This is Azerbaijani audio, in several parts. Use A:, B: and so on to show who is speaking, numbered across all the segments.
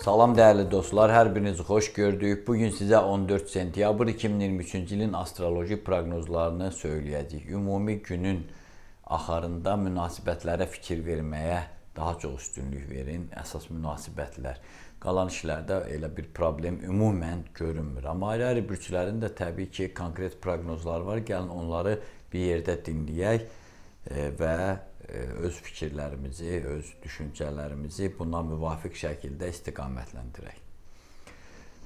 A: Salam dəyərli dostlar, hər birinizi xoş gördük. Bu gün sizə 14 sentyabr 2023-cü ilin astroloji proqnozlarını söyləyəcəyik. Ümumi günün axarında münasibətlərə fikir verməyə daha çox üstünlük verin. Əsas münasibətlər. Qalan işlərdə elə bir problem ümumən görünmür. Amma ayrı-ayrı bürçlərin də təbii ki, konkret proqnozları var. Gəlin onları bir yerdə dinləyək e, və E, öz fikirlərimizi, öz düşüncələrimizi buna müvafiq şəkildə istiqamətləndirək.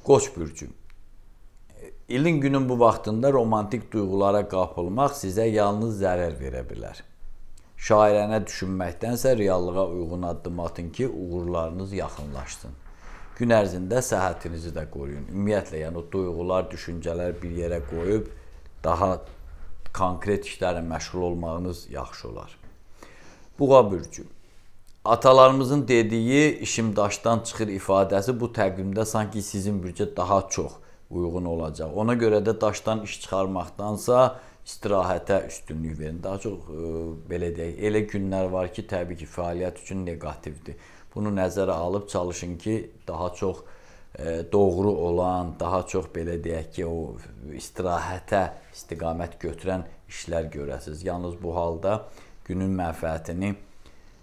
A: Qoç bürcü. İlin günün bu vaxtında romantik duyğulara qapılmaq sizə yalnız zərər verə bilər. Şairənə düşünməkdənsə reallığa uyğun addım atın ki, uğurlarınız yaxınlaşsın. Gün ərzində səhhətinizi də qoruyun. Ümumiyyətlə, yəni o duyğular, düşüncələr bir yerə qoyub daha konkret işlərlə məşğul olmağınız yaxşı olar buğa bürküm. Atalarımızın dediyi işim daşdan çıxır ifadəsi bu təqvimdə sanki sizin bürcə daha çox uyğun olacaq. Ona görə də daşdan iş çıxarmaqdansa istirahətə üstünlük verin. Daha çox e, belə deyək, elə günlər var ki, təbii ki, fəaliyyət üçün neqativdir. Bunu nəzərə alıb çalışın ki, daha çox e, doğru olan, daha çox belə deyək ki, o istirahətə istiqamət götürən işlər görəsiniz. Yalnız bu halda günün mənfəətini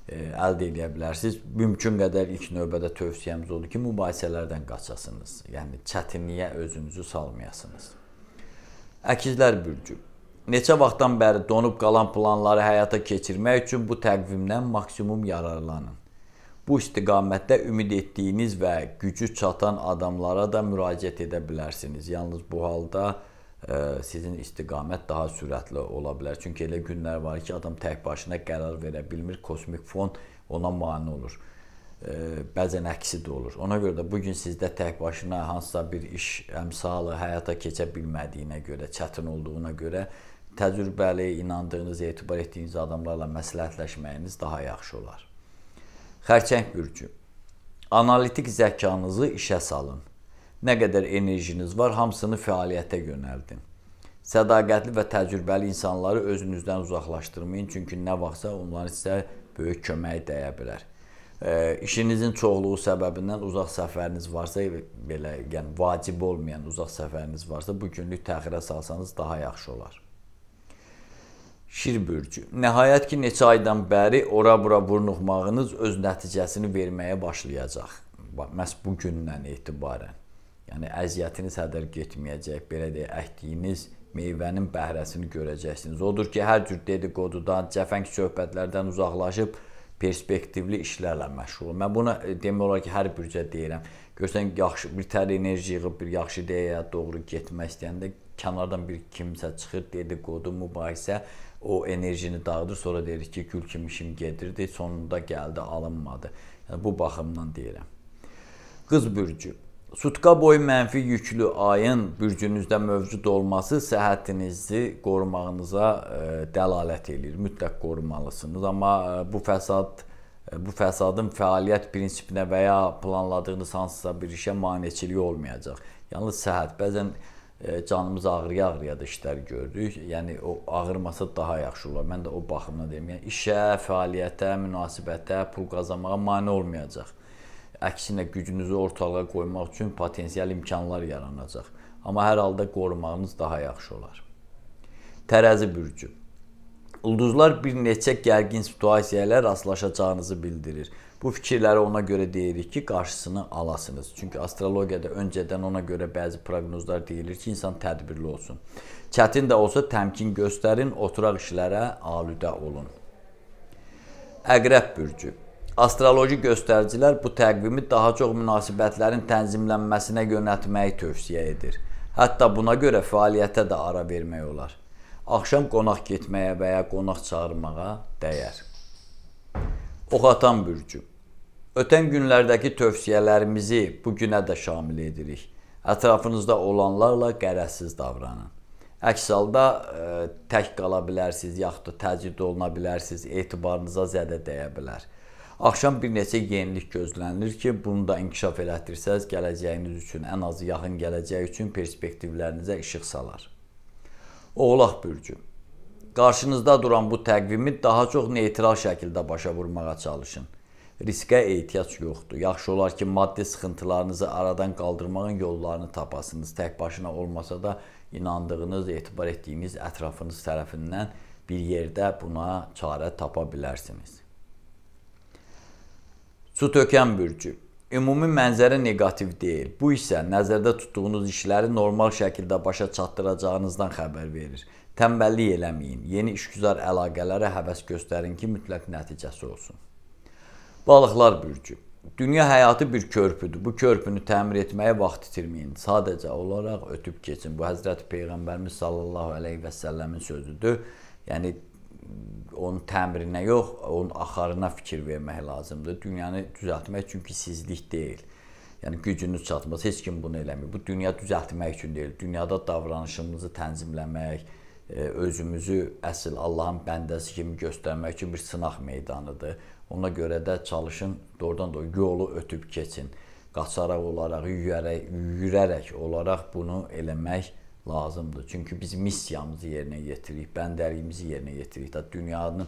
A: e, əldə edə bilərsiniz. Mümkün qədər ilk növbədə tövsiyəmiz odur ki, mübahisələrdən qaçasınız. Yəni çətinliyə özünüzü salmayasınız. Əkizlər bürcü. Neçə vaxtdan bəri donub qalan planları həyata keçirmək üçün bu təqvimdən maksimum yararlanın. Bu istiqamətdə ümid etdiyiniz və gücü çatan adamlara da müraciət edə bilərsiniz. Yalnız bu halda sizin istiqamət daha sürətli ola bilər. Çünki elə günlər var ki, adam tək başına qərar verə bilmir, kosmik fon ona mane olur. Bəzən əksi də olur. Ona görə də bu gün sizdə tək başına hansısa bir iş əmsalı həyata keçə bilmədiyinə görə, çətin olduğuna görə təcrübəli, inandığınız, etibar etdiyiniz adamlarla məsləhətləşməyiniz daha yaxşı olar. Xərçəng bürcü. Analitik zəkanızı işə salın. Nə qədər enerjiniz var, hamısını fəaliyyətə yönəldin. Sədaqətli və təcrübəli insanları özünüzdən uzaqlaşdırmayın, çünki nə vaxtsa onlar sizə böyük kömək dəyə bilər. E, işinizin çoxluğu səbəbindən uzaq səfəriniz varsa, belə, yəni vacib olmayan uzaq səfəriniz varsa, bu günlük təxirə salsanız daha yaxşı olar. Şir bürcü. Nəhayət ki, neçə aydan bəri ora-bura burnuxmağınız öz nəticəsini verməyə başlayacaq. Bax, məhz bu gündən etibarən. Yəni əziyyətiniz hədər getməyəcək, belə deyə əkdiyiniz meyvənin bəhrəsini görəcəksiniz. Odur ki, hər cür dedikodudan, cəfəng söhbətlərdən uzaqlaşıb perspektivli işlərlə məşğul olun. Mən buna e, demək olar ki, hər bürcə deyirəm. Görsən yaxşı bir tər enerji yığıb bir yaxşı ideya doğru getmək istəyəndə kənardan bir kimsə çıxır, dedikodu, mübahisə o enerjini dağıdır, sonra deyirik ki, gül kimi işim gedirdi, sonunda gəldi, alınmadı. Yəni bu baxımdan deyirəm. Qız bürcü Sutka boyu mənfi yüklü ayın bürcünüzdə mövcud olması səhhətinizi qorumağınıza e, dəlalət eləyir. Mütləq qorumalısınız, amma e, bu fəsad e, bu fəsadın fəaliyyət prinsipinə və ya planladığınız hansısa bir işə maneçiliyi olmayacaq. Yalnız səhhət bəzən canımız ağrıya-ağrıya da işlər gördük. Yəni o ağırmasa daha yaxşı olar. Mən də o baxımdan deyim. Yəni işə, fəaliyyətə, münasibətə, pul qazanmağa mane olmayacaq əksinə gücünüzü ortalığa qoymaq üçün potensial imkanlar yaranacaq. Amma hər halda qorumağınız daha yaxşı olar. Tərəzi bürcü. Ulduzlar bir neçə gərgin situasiyaya rastlaşacağınızı bildirir. Bu fikirləri ona görə deyirik ki, qarşısını alasınız. Çünki astrologiyada öncədən ona görə bəzi proqnozlar deyilir ki, insan tədbirli olsun. Çətin də olsa təmkin göstərin, oturaq işlərə alüdə olun. Əqrəb bürcü astroloji göstəricilər bu təqvimi daha çox münasibətlərin tənzimlənməsinə yönəltməyi tövsiyə edir. Hətta buna görə fəaliyyətə də ara vermək olar. Axşam qonaq getməyə və ya qonaq çağırmağa dəyər. Oxatan bürcü. Ötən günlərdəki tövsiyələrimizi bu günə də şamil edirik. Ətrafınızda olanlarla qərəzsiz davranın. Əks halda ə, e, tək qala bilərsiniz, yaxud da təcrid oluna bilərsiniz, etibarınıza zədə dəyə bilər. Axşam bir neçə yenilik gözlənilir ki, bunu da inkişaf elətdirsəz, gələcəyiniz üçün, ən azı yaxın gələcək üçün perspektivlərinizə işıq salar. Oğlaq bürcü. Qarşınızda duran bu təqvimi daha çox neytral şəkildə başa vurmağa çalışın. Riskə ehtiyac yoxdur. Yaxşı olar ki, maddi sıxıntılarınızı aradan qaldırmağın yollarını tapasınız. Tək başına olmasa da inandığınız, etibar etdiyiniz ətrafınız tərəfindən bir yerdə buna çarə tapa bilərsiniz. Su tökən bürcü. Ümumi mənzərə neqativ deyil. Bu isə nəzərdə tutduğunuz işləri normal şəkildə başa çatdıracağınızdan xəbər verir. Tənbəllik eləməyin. Yeni işgüzar əlaqələrə həvəs göstərin ki, mütləq nəticəsi olsun. Balıqlar bürcü. Dünya həyatı bir körpüdür. Bu körpünü təmir etməyə vaxt itirməyin. Sadəcə olaraq ötüb keçin. Bu Həzrət Peyğəmbərimiz sallallahu əleyhi və səlləmin sözüdür. Yəni onun təmirinə yox, onun axarına fikir vermək lazımdır. Dünyanı düzəltmək çünki sizlik deyil. Yəni gücünüz çatmaz, heç kim bunu eləmir. Bu dünya düzəltmək üçün deyil. Dünyada davranışımızı tənzimləmək, e, özümüzü əsl Allahın bəndəsi kimi göstərmək üçün bir sınaq meydanıdır. Ona görə də çalışın, doğrudan da yolu ötüb keçin. Qaçaraq olaraq, yüyərək, yürərək olaraq bunu eləmək lazımdır. Çünki biz missiyamızı yerinə yetiririk, bəndəliyimizi yerinə yetiririk. Da dünyanın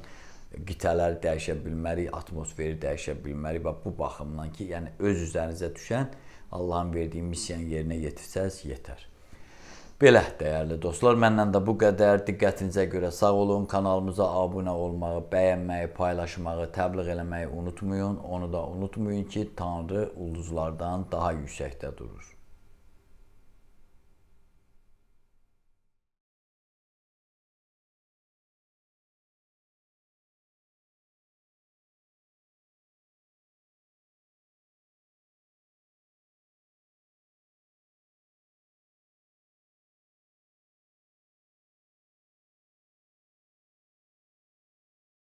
A: qitələri dəyişə bilmərik, atmosferi dəyişə bilmərik və bu baxımdan ki, yəni öz üzərinizə düşən Allahın verdiyi missiyanı yerinə yetirsəz yetər. Belə dəyərli dostlar, məndən də bu qədər. Diqqətinizə görə sağ olun. Kanalımıza abunə olmağı, bəyənməyi, paylaşmağı, təbliğ eləməyi unutmayın. Onu da unutmayın ki, Tanrı ulduzlardan daha yüksəkdə durur.